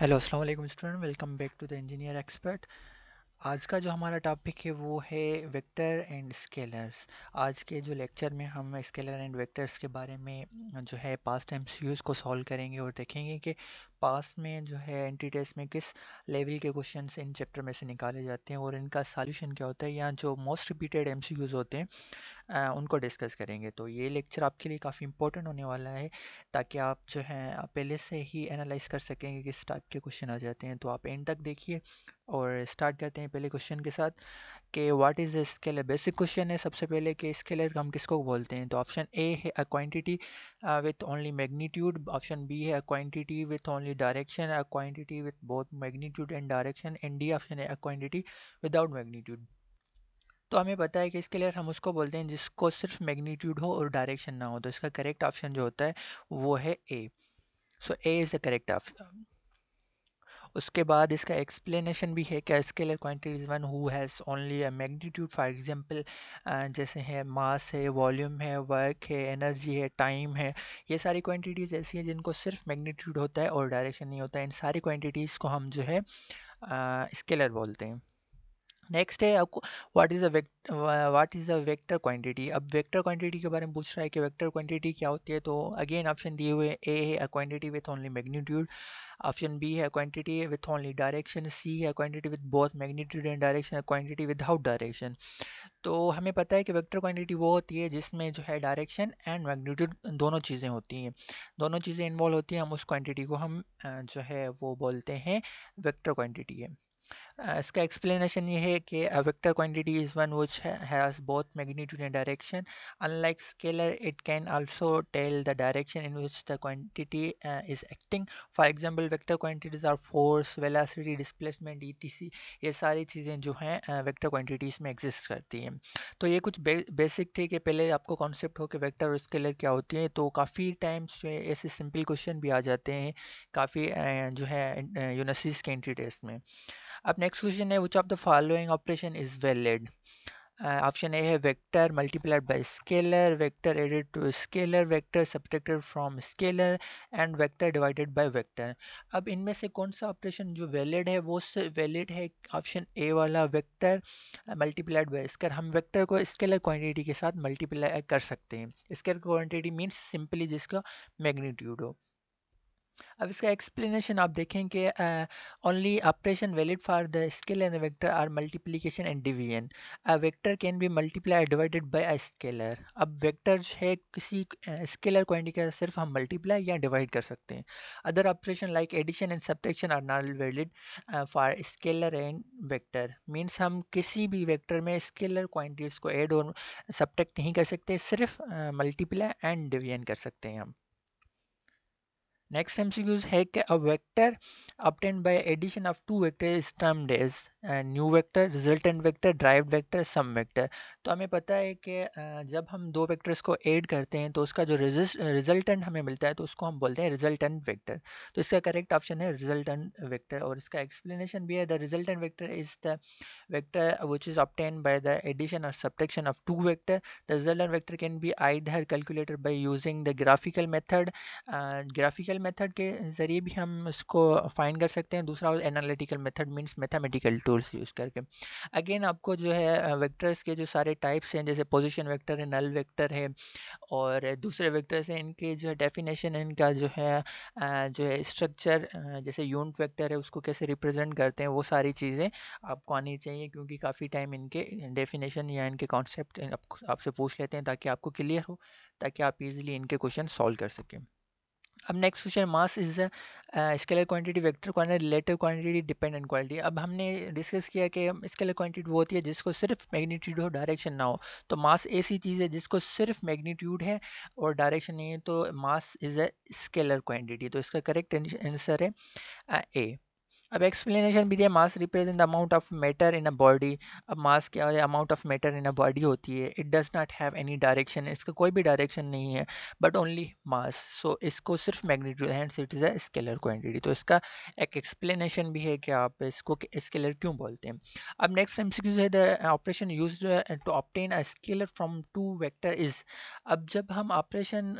Hello अस्सलाम वालेकुम student welcome back to the engineer expert आज का जो हमारा टॉपिक है वो है वेक्टर एंड स्केलर्स आज के जो लेक्चर में हम स्केलर एंड वेक्टर्स के बारे में जो है पास्ट एम्स यूज़ को सॉल्व करेंगे और देखेंगे कि पास में जो है टी टेस्ट में किस लेवल के क्वेश्चन इन चैप्टर में से निकाले जाते हैं और इनका सॉल्यूशन क्या होता है या जो मोस्ट रिपीटेड एम होते हैं उनको डिस्कस करेंगे तो ये लेक्चर आपके लिए काफ़ी इंपॉर्टेंट होने वाला है ताकि आप जो है आप पहले से ही एनालाइज कर सकें कि किस टाइप के क्वेश्चन आ जाते हैं तो आप एंड तक देखिए और स्टार्ट करते हैं पहले क्वेश्चन के साथ कि what is scalar basic question है सबसे पहले कि स्केलर हम किसको बोलते हैं तो ऑप्शन ए है a quantity with only magnitude option B है quantity with only direction a quantity with both magnitude and direction and D option है क्वान्टिटी विदाउट मैग्नीट्यूड तो हमें पता है कि इसके लिए हम उसको बोलते हैं जिसको सिर्फ मैग्नीट्यूड हो और डायरेक्शन ना हो तो इसका करेक्ट ऑप्शन जो होता है वो है A so A is the correct option उसके बाद इसका एक्सप्लेनेशन भी है क्या scalar quantities one who has only a magnitude for example जैसे है मास है वॉल्यूम है वर्क है एनर्जी है टाइम है ये सारी क्वान्टिटीज़ ऐसी हैं जिनको सिर्फ मैग्नीट्यूड होता है और डायरेक्शन नहीं होता है इन सारी क्वान्टिटीज़ को हम जो है स्केलर बोलते हैं नेक्स्ट है आपको what is a what is a vector quantity अब वेक्टर क्वांटिटी के बारे में पूछ रहा है कि वेक्टर क्वांटिटी क्या होती है तो अगेन ऑप्शन दिए हुए ए है a quantity with only magnitude option B है quantity with only direction C है quantity with both magnitude and direction quantity without direction तो हमें पता है कि वेक्टर क्वांटिटी वो होती है जिसमें जो है डायरेक्शन एंड मैग्नीट्यूड दोनों चीज़ें होती हैं दोनों चीज़ें इन्वॉल्व होती हैं हम उस क्वांटिटी को हम जो है वो बोलते हैं वेक्टर क्वांटिटी है इसका एक्सप्लेनेशन ये है कि a vector quantity is one which has both magnitude and direction unlike scalar it can also tell the direction in which the quantity is acting for example vector quantities are force velocity displacement ई ये सारी चीज़ें जो हैं vector quantities में exist करती हैं तो ये कुछ बे, बेसिक थे कि पहले आपको कॉन्सेप्ट हो कि वेक्टर और स्केलर क्या होती हैं तो काफ़ी टाइम्स जो है ऐसे सिंपल क्वेश्चन भी आ जाते हैं काफ़ी जो है यूनिवर्सिटीज़ के एंट्री टेस्ट में अपने नेक्स्ट क्वेश्चन है which of the following operation is valid option A है vector multiplied by scalar vector added to scalar vector subtracted from scalar and vector divided by vector अब इनमें से कौन सा ऑपरेशन जो वैलिड है वो वैलिड है ऑप्शन ए वाला वेक्टर मल्टीप्लाइड बाय स्केलर हम वेक्टर को स्केलर क्वांटिटी के साथ मल्टीप्लाई कर सकते हैं स्केलर क्वांटिटी मीन्स सिंपली जिसका मैग्नीट्यूड हो अब इसका एक्सप्लेनेशन आप देखें कि only operation valid for the scalar and vector are multiplication and division vector can be multiply divided by a scalar अब वेक्टर है किसी स्केलर क्वांटिटी का सिर्फ हम मल्टीप्लाई या डिवाइड कर सकते हैं other operation like addition and subtraction are not valid for scalar and vector means हम किसी भी वेक्टर में स्केलर क्वांटिटीज को ऐड और सब्ट्रैक्ट नहीं कर सकते सिर्फ मल्टीप्लाई एंड डिवीजन कर सकते हैं हम Next mcq is कि a vector obtained by addition of two vectors is termed as a new vector, resultant vector, derived vector, sum vector. तो हमें पता है कि जब हम दो vectors को add करते हैं तो उसका जो रिजल्टेंट हमें मिलता है तो उसको हम बोलते हैं resultant vector तो इसका करेक्ट ऑप्शन है resultant vector और इसका एक्सप्लेनेशन भी है the resultant vector is the vector which is obtained by the addition or subtraction of two vector. The resultant vector can be either calculated by using the graphical method. Uh, graphical numerical method के ज़रिए भी हम उसको find कर सकते हैं दूसरा analytical method means mathematical tools use करके अगेन आपको जो है वेक्टर्स के जो सारे टाइप्स हैं जैसे पोजिशन वेक्टर है नल वेक्टर है और दूसरे वेक्टर्स हैं इनके जो है डेफिनेशन इनका जो है जो है स्ट्रक्चर जैसे यूनिट वैक्टर है उसको कैसे रिप्रेजेंट करते हैं वो सारी चीज़ें आपको आनी चाहिए क्योंकि काफ़ी टाइम इनके डेफिनेशन या इनके कॉन्सेप्ट आपसे पूछ लेते हैं ताकि आपको क्लियर हो ताकि आप इजीली इनके क्वेश्चन सॉल्व कर सकें अब next question mass is a scalar quantity vector quantity relative quantity dependent quality अब हमने डिस्कस किया कि स्केलर क्वांटिटी वो होती है जिसको सिर्फ मैग्नीट्यूड हो डायरेक्शन ना हो तो मास ऐसी चीज़ है जिसको सिर्फ मैग्नीट्यूड है और डायरेक्शन नहीं है तो mass is a scalar quantity तो इसका करेक्ट आंसर है ए uh, अब एक्सप्लेनेशन भी दिया mass represent the amount of matter in a body अब मास क्या है amount of matter in a body होती है it does not have any direction इसका कोई भी डायरेक्शन नहीं है बट ओनली मास सो इसको सिर्फ magnitude and it is a scalar quantity तो इसका एक एक्सप्लेनेशन भी है कि आप इसको स्केलर क्यों बोलते हैं अब नेक्स्ट एम है the operation use to obtain a scalar from two vector is अब जब हम ऑपरेशन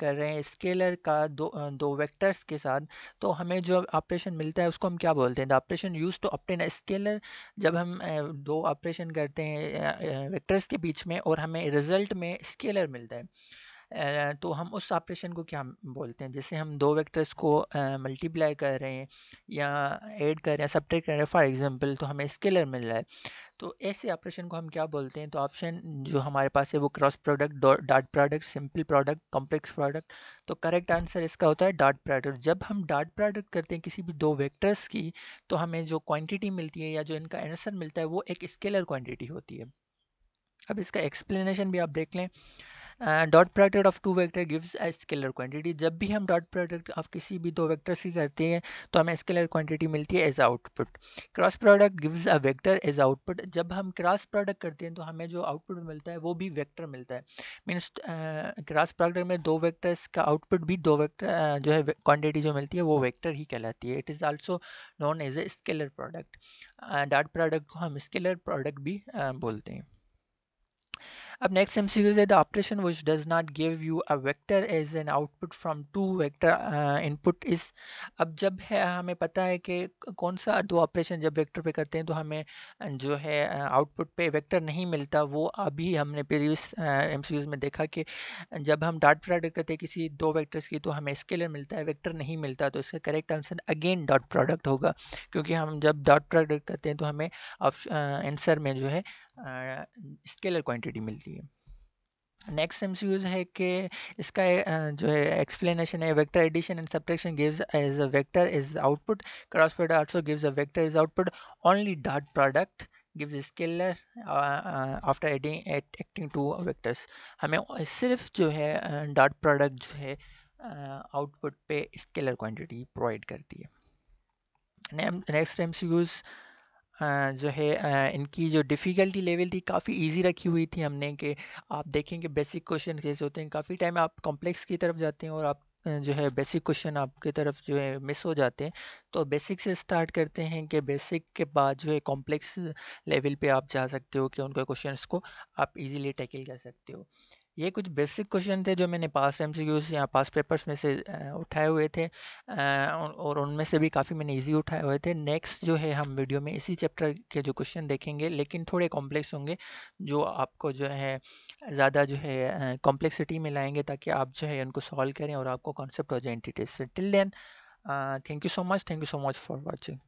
कर रहे हैं स्केलर का दो दो वैक्टर्स के साथ तो हमें जो ऑपरेशन मिलता है उसको हम क्या बोलते हैं the operation use to obtain scalar जब हम दो ऑपरेशन करते हैं वेक्टर्स के बीच में और हमें रिजल्ट में स्केलर मिलता है तो हम उस ऑपरेशन को क्या बोलते हैं जैसे हम दो वेक्टर्स को मल्टीप्लाई कर रहे हैं या ऐड कर रहे हैं सब्ट्रैक्ट कर रहे हैं फॉर एग्जांपल तो हमें स्केलर मिल रहा है तो ऐसे ऑपरेशन को हम क्या बोलते हैं तो ऑप्शन जो हमारे पास है वो cross product dot product simple product complex product तो करेक्ट आंसर इसका होता है डॉट प्रोडक्ट जब हम डॉट प्रोडक्ट करते हैं किसी भी दो वैक्टर्स की तो हमें जो क्वान्टिटी मिलती है या जो इनका आंसर मिलता है वो एक स्केलर क्वान्टिटी होती है अब इसका एक्सप्लेनेशन भी आप देख लें dot product of two vector gives a scalar quantity जब भी हम डॉट प्रोडक्ट ऑफ किसी भी दो वैक्टर की करते हैं तो हमें स्केलर क्वांटिटी मिलती है as output cross product gives a vector as output जब हम क्रॉस प्रोडक्ट करते हैं तो हमें जो आउटपुट मिलता है वो भी वेक्टर मिलता है मीन्स क्रॉस प्रोडक्ट में दो वेक्टर्स का आउटपुट भी दो वेक्टर जो है क्वान्टिटी जो मिलती है वो वैक्टर ही कहलाती है it is also known as a scalar product dot product को हम स्केलर प्रोडक्ट भी बोलते हैं अब next M C the operation which does not give you a vector as an output from two vector input is अब जब है हमें पता है कि कौन सा दो ऑपरेशन जब वेक्टर पे करते हैं तो हमें जो है आउटपुट पे वेक्टर नहीं मिलता वो अभी हमने प्रीवियस एम सी में देखा कि जब हम डॉट प्रोडक्ट करते हैं किसी दो वेक्टर्स की तो हमें स्केलर मिलता है वेक्टर नहीं मिलता तो इसका correct answer again dot product होगा क्योंकि हम जब डॉट प्रोडक्ट करते हैं तो हमें आंसर में जो है स्केलर क्वांटिटी मिलती है नेक्स्ट एम है कि इसका जो है एक्सप्लेनेशन है vector addition and subtraction gives as a vector is output cross product also gives a vector is output only dot product gives scalar after adding acting two vectors हमें सिर्फ जो है डॉट प्रोडक्ट जो है output पे scalar quantity provide करती है next AIIMS use जो है इनकी जो डिफ़िकल्टी लेवल थी काफ़ी ईजी रखी हुई थी हमने कि आप देखेंगे बेसिक क्वेश्चन कैसे होते हैं काफ़ी टाइम आप कॉम्प्लेक्स की तरफ जाते हैं और आप जो है बेसिक क्वेश्चन आपके तरफ जो है मिस हो जाते हैं तो बेसिक से स्टार्ट करते हैं कि बेसिक के बाद जो है कॉम्प्लेक्स लेवल पे आप जा सकते हो कि उनके क्वेश्चन को आप इजीली टैकल कर सकते हो ये कुछ बेसिक क्वेश्चन थे जो मैंने पास एम या पास पेपर्स में से उठाए हुए थे और उनमें से भी काफ़ी मैंने इजी उठाए हुए थे नेक्स्ट जो है हम वीडियो में इसी चैप्टर के जो क्वेश्चन देखेंगे लेकिन थोड़े कॉम्प्लेक्स होंगे जो आपको जो है ज़्यादा जो है कॉम्प्लेक्सिटी में लाएंगे ताकि आप जो है उनको सॉल्व करें और आपको concept or the entities. So till then, uh, thank you so much. Thank you so much for watching.